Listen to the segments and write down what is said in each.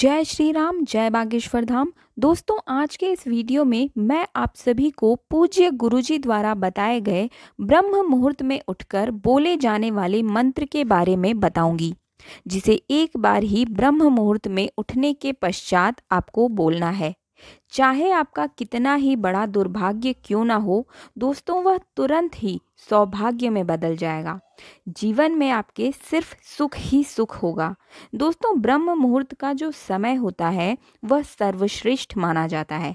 जय श्री राम जय बागेश्वर धाम दोस्तों आज के इस वीडियो में मैं आप सभी को पूज्य गुरुजी द्वारा बताए गए ब्रह्म मुहूर्त में उठकर बोले जाने वाले मंत्र के बारे में बताऊंगी जिसे एक बार ही ब्रह्म मुहूर्त में उठने के पश्चात आपको बोलना है चाहे आपका कितना ही बड़ा दुर्भाग्य क्यों ना हो दोस्तों वह तुरंत ही सौभाग्य में बदल जाएगा जीवन में आपके सिर्फ सुख ही सुख होगा दोस्तों ब्रह्म मुहूर्त का जो समय होता है वह सर्वश्रेष्ठ माना जाता है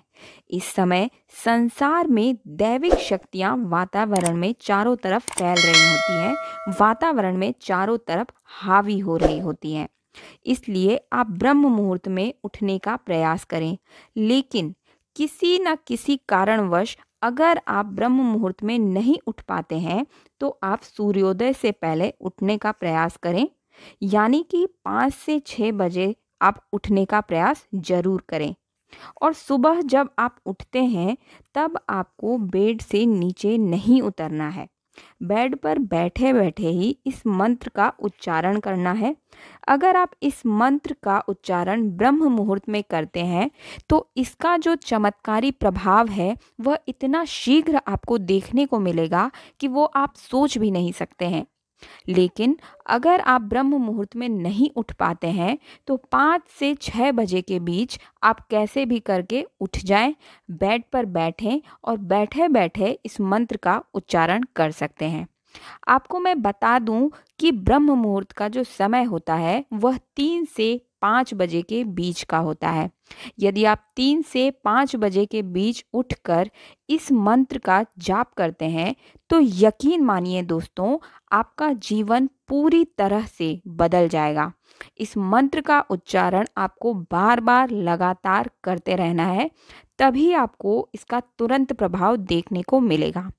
इस समय संसार में दैविक शक्तियां वातावरण में चारों तरफ फैल रही होती हैं वातावरण में चारों तरफ हावी हो रही होती हैं इसलिए आप ब्रह्म मुहूर्त में उठने का प्रयास करें लेकिन किसी न किसी कारणवश अगर आप ब्रह्म मुहूर्त में नहीं उठ पाते हैं तो आप सूर्योदय से पहले उठने का प्रयास करें यानी कि पाँच से छः बजे आप उठने का प्रयास जरूर करें और सुबह जब आप उठते हैं तब आपको बेड से नीचे नहीं उतरना है बेड पर बैठे बैठे ही इस मंत्र का उच्चारण करना है अगर आप इस मंत्र का उच्चारण ब्रह्म मुहूर्त में करते हैं तो इसका जो चमत्कारी प्रभाव है वह इतना शीघ्र आपको देखने को मिलेगा कि वो आप सोच भी नहीं सकते हैं लेकिन अगर आप ब्रह्म मुहूर्त में नहीं उठ पाते हैं तो पाँच से छः बजे के बीच आप कैसे भी करके उठ जाएं, बेड पर बैठें और बैठे बैठे इस मंत्र का उच्चारण कर सकते हैं आपको मैं बता दूं कि ब्रह्म मुहूर्त का जो समय होता है वह तीन से पाँच बजे के बीच का होता है यदि आप तीन से पाँच बजे के बीच उठकर इस मंत्र का जाप करते हैं तो यकीन मानिए दोस्तों आपका जीवन पूरी तरह से बदल जाएगा इस मंत्र का उच्चारण आपको बार बार लगातार करते रहना है तभी आपको इसका तुरंत प्रभाव देखने को मिलेगा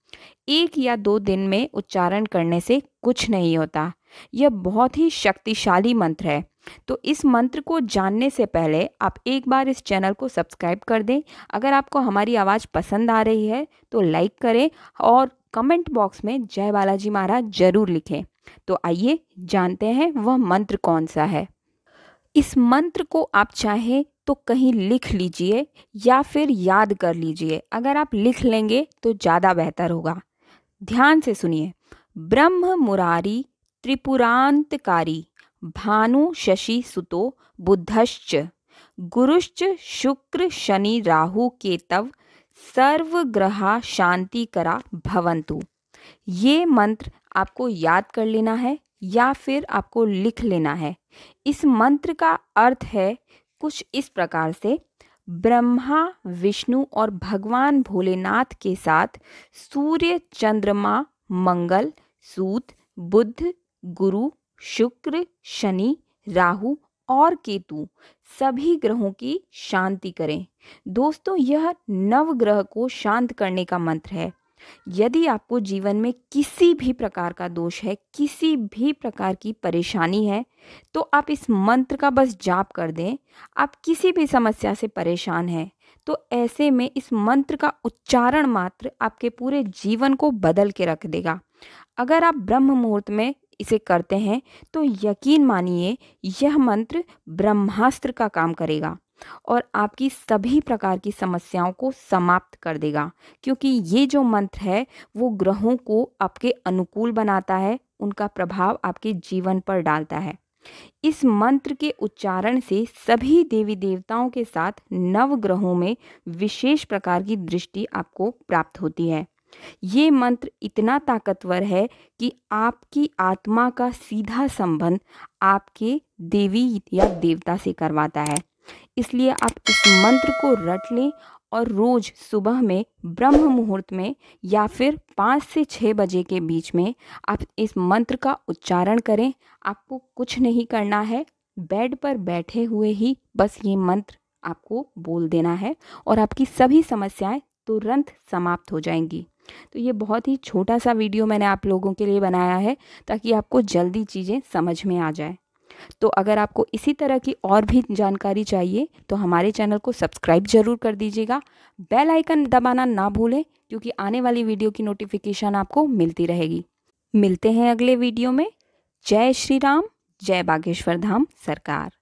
एक या दो दिन में उच्चारण करने से कुछ नहीं होता यह बहुत ही शक्तिशाली मंत्र है तो इस मंत्र को जानने से पहले आप एक बार इस चैनल को सब्सक्राइब कर दें अगर आपको हमारी आवाज़ पसंद आ रही है तो लाइक करें और कमेंट बॉक्स में जय बालाजी महाराज जरूर लिखें तो आइए जानते हैं वह मंत्र कौन सा है इस मंत्र को आप चाहें तो कहीं लिख लीजिए या फिर याद कर लीजिए अगर आप लिख लेंगे तो ज़्यादा बेहतर होगा ध्यान से सुनिए ब्रह्म मुरारी त्रिपुरांतकारी भानु शशि सुतो बुद्धश्च गुरुश्च शुक्र शनि राहु केतव सर्व ग्रहा शांति करा भवंतु ये मंत्र आपको याद कर लेना है या फिर आपको लिख लेना है इस मंत्र का अर्थ है कुछ इस प्रकार से ब्रह्मा विष्णु और भगवान भोलेनाथ के साथ सूर्य चंद्रमा मंगल सूत बुद्ध गुरु शुक्र शनि राहु और केतु सभी ग्रहों की शांति करें दोस्तों यह नव ग्रह को शांत करने का मंत्र है यदि आपको जीवन में किसी भी प्रकार का दोष है किसी भी प्रकार की परेशानी है तो आप इस मंत्र का बस जाप कर दें आप किसी भी समस्या से परेशान हैं तो ऐसे में इस मंत्र का उच्चारण मात्र आपके पूरे जीवन को बदल के रख देगा अगर आप ब्रह्म मुहूर्त में इसे करते हैं तो यकीन मानिए यह मंत्र ब्रह्मास्त्र का काम करेगा और आपकी सभी प्रकार की समस्याओं को समाप्त कर देगा क्योंकि ये जो मंत्र है वो ग्रहों को आपके अनुकूल बनाता है उनका प्रभाव आपके जीवन पर डालता है इस मंत्र के उच्चारण से सभी देवी देवताओं के साथ नवग्रहों में विशेष प्रकार की दृष्टि आपको प्राप्त होती है ये मंत्र इतना ताकतवर है कि आपकी आत्मा का सीधा संबंध आपके देवी या देवता से करवाता है इसलिए आप इस मंत्र को रट लें और रोज सुबह में ब्रह्म मुहूर्त में या फिर पाँच से छः बजे के बीच में आप इस मंत्र का उच्चारण करें आपको कुछ नहीं करना है बेड पर बैठे हुए ही बस ये मंत्र आपको बोल देना है और आपकी सभी समस्याएं तुरंत समाप्त हो जाएंगी तो ये बहुत ही छोटा सा वीडियो मैंने आप लोगों के लिए बनाया है ताकि आपको जल्दी चीज़ें समझ में आ जाए तो अगर आपको इसी तरह की और भी जानकारी चाहिए तो हमारे चैनल को सब्सक्राइब जरूर कर दीजिएगा बेल आइकन दबाना ना भूलें क्योंकि आने वाली वीडियो की नोटिफिकेशन आपको मिलती रहेगी मिलते हैं अगले वीडियो में जय श्री राम जय बागेश्वर धाम सरकार